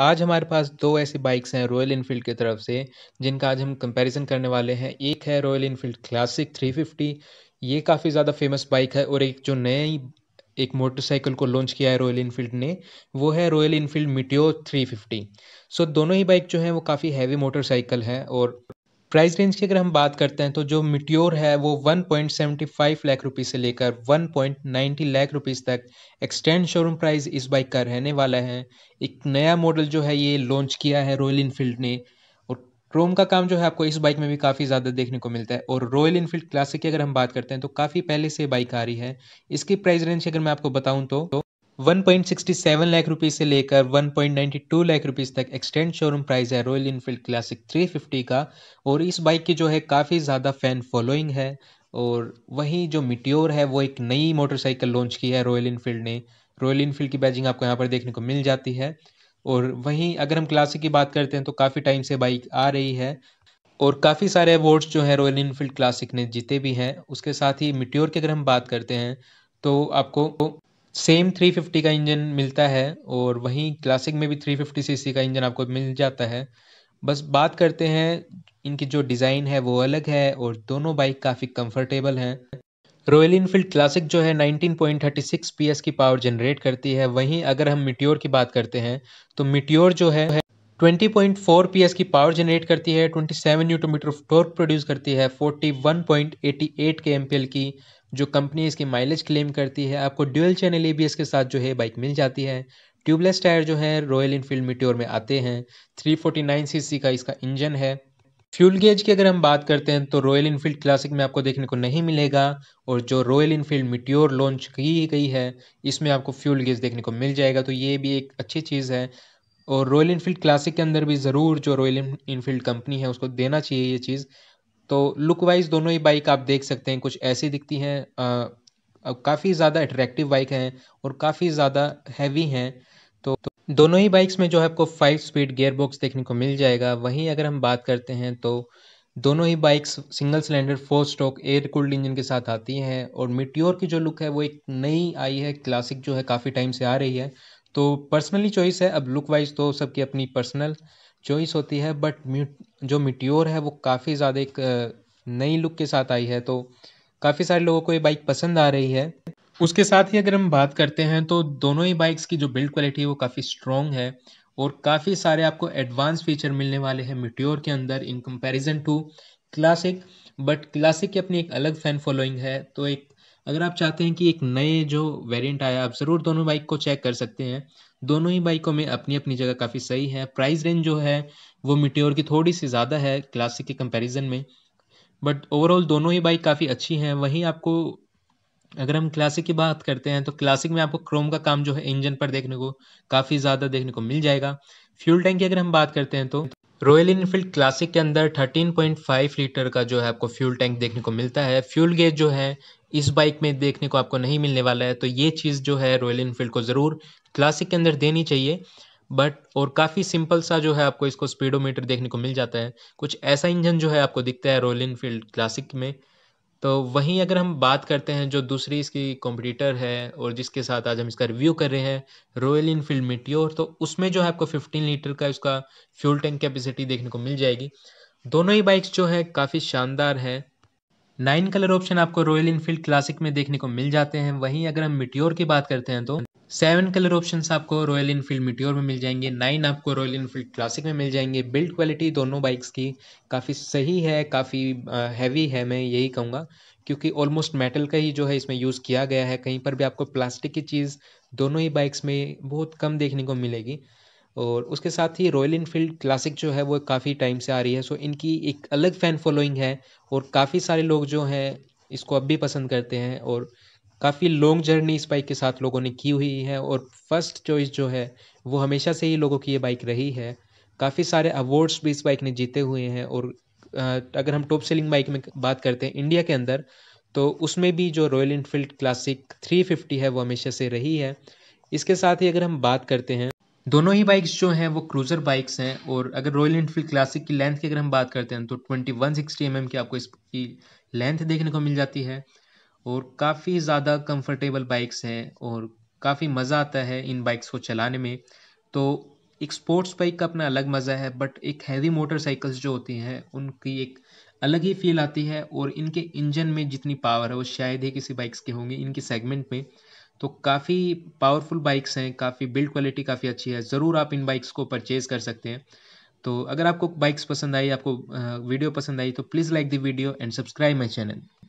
आज हमारे पास दो ऐसी बाइक्स हैं रॉयल इनफील्ड की तरफ से जिनका आज हम कंपैरिजन करने वाले हैं एक है रॉयल इनफील्ड क्लासिक 350 ये काफ़ी ज़्यादा फेमस बाइक है और एक जो नई एक मोटरसाइकिल को लॉन्च किया है रॉयल इनफील्ड ने वो है रॉयल इनफील्ड मिटियो 350 सो दोनों ही बाइक जो हैं वो काफ़ी हैवी मोटरसाइकिल है और प्राइस रेंज की अगर हम बात करते हैं तो जो मिट्योर है वो 1.75 लाख रुपीस से लेकर 1.90 लाख रुपीस तक एक्सटेंड शोरूम प्राइस इस बाइक का रहने वाला है एक नया मॉडल जो है ये लॉन्च किया है रॉयल इनफील्ड ने और क्रोम का काम जो है आपको इस बाइक में भी काफ़ी ज़्यादा देखने को मिलता है और रॉयल इनफील्ड क्लासिक की अगर हम बात करते हैं तो काफ़ी पहले से बाइक आ रही है इसकी प्राइस रेंज की अगर मैं आपको बताऊँ तो 1.67 लाख रुपीज़ से लेकर 1.92 लाख रुपीज़ तक एक्सटेंड शोरूम प्राइस है रॉयल इनफील्ड क्लासिक 350 का और इस बाइक की जो है काफ़ी ज़्यादा फ़ैन फॉलोइंग है और वहीं जो मिट्योर है वो एक नई मोटरसाइकिल लॉन्च की है रॉयल इनफील्ड ने रॉयल इनफील्ड की बैजिंग आपको यहाँ पर देखने को मिल जाती है और वहीं अगर हम क्लासिक की बात करते हैं तो काफ़ी टाइम से बाइक आ रही है और काफ़ी सारे अवार्ड्स जो है रॉयल इनफील्ड क्लासिक ने जीते भी हैं उसके साथ ही मिट्योर की अगर हम बात करते हैं तो आपको सेम 350 का इंजन मिलता है और वहीं क्लासिक में भी 350 सीसी का इंजन आपको मिल जाता है बस बात करते हैं इनकी जो डिज़ाइन है वो अलग है और दोनों बाइक काफ़ी कंफर्टेबल हैं रॉयल इनफील्ड क्लासिक जो है 19.36 पॉइंट की पावर जनरेट करती है वहीं अगर हम मिट्योर की बात करते हैं तो मिट्योर जो है 20.4 पीएस की पावर जनरेट करती है 27 seven meter of torque produce करती है 41.88 के एमपीएल की जो कंपनी इसकी माइलेज क्लेम करती है आपको ड्यूअल चैनल एबीएस के साथ जो है बाइक मिल जाती है ट्यूबलेस टायर जो है रॉयल इनफील्ड मिट्योर में आते हैं 349 सीसी का इसका इंजन है फ्यूल गेज की अगर हम बात करते हैं तो रॉयल इनफील्ड क्लासिक में आपको देखने को नहीं मिलेगा और जो रॉयल इनफील्ड मिट्योर लॉन्च की गई है इसमें आपको फ्यूल गेज देखने को मिल जाएगा तो ये भी एक अच्छी चीज़ है और रॉयल इनफील्ड क्लासिक के अंदर भी ज़रूर जो रॉयल इनफील्ड कंपनी है उसको देना चाहिए ये चीज़ तो लुक वाइज दोनों ही बाइक आप देख सकते हैं कुछ ऐसी दिखती हैं काफ़ी ज़्यादा अट्रैक्टिव बाइक हैं और काफ़ी ज़्यादा हैवी हैं तो, तो दोनों ही बाइक्स में जो है आपको फाइव स्पीड गेयर बॉक्स देखने को मिल जाएगा वहीं अगर हम बात करते हैं तो दोनों ही bikes single cylinder four stroke air cooled engine के साथ आती हैं और मिट्योर की जो लुक है वो एक नई आई है क्लासिक जो है काफ़ी टाइम से आ रही है तो पर्सनली चॉइस है अब लुक वाइज तो सबकी अपनी पर्सनल चॉइस होती है बट जो मिट्योर है वो काफ़ी ज़्यादा एक नई लुक के साथ आई है तो काफ़ी सारे लोगों को ये बाइक पसंद आ रही है उसके साथ ही अगर हम बात करते हैं तो दोनों ही बाइक्स की जो बिल्ड क्वालिटी है वो काफ़ी स्ट्रॉन्ग है और काफ़ी सारे आपको एडवांस फीचर मिलने वाले हैं मिट्योर के अंदर in comparison to Classic but Classic की अपनी एक अलग फैन फॉलोइंग है तो एक अगर आप चाहते हैं कि एक नए जो वेरिएंट आया आप ज़रूर दोनों बाइक को चेक कर सकते हैं दोनों ही बाइकों में अपनी अपनी जगह काफ़ी सही है प्राइस रेंज जो है वो मिट्योर की थोड़ी सी ज़्यादा है क्लासिक के कंपैरिजन में बट ओवरऑल दोनों ही बाइक काफ़ी अच्छी हैं वहीं आपको अगर हम क्लासिक की बात करते हैं तो क्लासिक में आपको क्रोम का काम जो है इंजन पर देखने को काफ़ी ज़्यादा देखने को मिल जाएगा फ्यूल टैंक की अगर हम बात करते हैं तो रॉयल इनफील्ड क्लासिक के अंदर 13.5 लीटर का जो है आपको फ्यूल टैंक देखने को मिलता है फ्यूल गेज जो है इस बाइक में देखने को आपको नहीं मिलने वाला है तो ये चीज़ जो है रॉयल इनफील्ड को ज़रूर क्लासिक के अंदर देनी चाहिए बट और काफ़ी सिंपल सा जो है आपको इसको स्पीडोमीटर देखने को मिल जाता है कुछ ऐसा इंजन जो है आपको दिखता है रॉयल इनफील्ड क्लासिक में तो वहीं अगर हम बात करते हैं जो दूसरी इसकी कॉम्पिटिटर है और जिसके साथ आज हम इसका रिव्यू कर रहे हैं रॉयल इनफील्ड मिट्योर तो उसमें जो है आपको 15 लीटर का इसका फ्यूल टैंक कैपेसिटी देखने को मिल जाएगी दोनों ही बाइक्स जो है काफ़ी शानदार है नाइन कलर ऑप्शन आपको रॉयल इनफील्ड क्लासिक में देखने को मिल जाते हैं वहीं अगर हम मिट्योर की बात करते हैं तो सेवन कलर ऑप्शंस आपको रॉयल इनफील्ड मिट्योर में मिल जाएंगे नाइन आपको रॉयल इनफील्ड क्लासिक में मिल जाएंगे बिल्ड क्वालिटी दोनों बाइक्स की काफ़ी सही है काफ़ी हैवी है मैं यही कहूँगा क्योंकि ऑलमोस्ट मेटल का ही जो है इसमें यूज़ किया गया है कहीं पर भी आपको प्लास्टिक की चीज़ दोनों ही बाइक्स में बहुत कम देखने को मिलेगी और उसके साथ ही रॉयल इनफील्ड क्लासिक जो है वो काफ़ी टाइम से आ रही है सो इनकी एक अलग फ़ैन फॉलोइंग है और काफ़ी सारे लोग जो हैं इसको अब भी पसंद करते हैं और काफ़ी लॉन्ग जर्नी इस बाइक के साथ लोगों ने की हुई है और फर्स्ट चॉइस जो है वो हमेशा से ही लोगों की ये बाइक रही है काफ़ी सारे अवार्ड्स भी इस बाइक ने जीते हुए हैं और अगर हम टॉप सेलिंग बाइक में बात करते हैं इंडिया के अंदर तो उसमें भी जो रॉयल इनफील्ड क्लासिक 350 है वो हमेशा से रही है इसके साथ ही अगर हम बात करते हैं दोनों ही बाइक्स जो हैं वो क्रूज़र बाइक्स हैं और अगर रॉयल इनफील्ड क्लासिक की लेंथ की अगर हम बात करते हैं तो ट्वेंटी एम mm की आपको इसकी लेंथ देखने को मिल जाती है और काफ़ी ज़्यादा कंफर्टेबल बाइक्स हैं और काफ़ी मज़ा आता है इन बाइक्स को चलाने में तो एक स्पोर्ट्स बाइक का अपना अलग मज़ा है बट एक हैवी मोटरसाइकिल्स जो होती हैं उनकी एक अलग ही फील आती है और इनके इंजन में जितनी पावर है वो शायद ही किसी बाइक्स के होंगी इनके सेगमेंट में तो काफ़ी पावरफुल बाइक्स हैं काफ़ी बिल्ड क्वालिटी काफ़ी अच्छी है ज़रूर आप इन बाइक्स को परचेज़ कर सकते हैं तो अगर आपको बाइक्स पसंद आई आपको वीडियो पसंद आई तो please like the video and subscribe my channel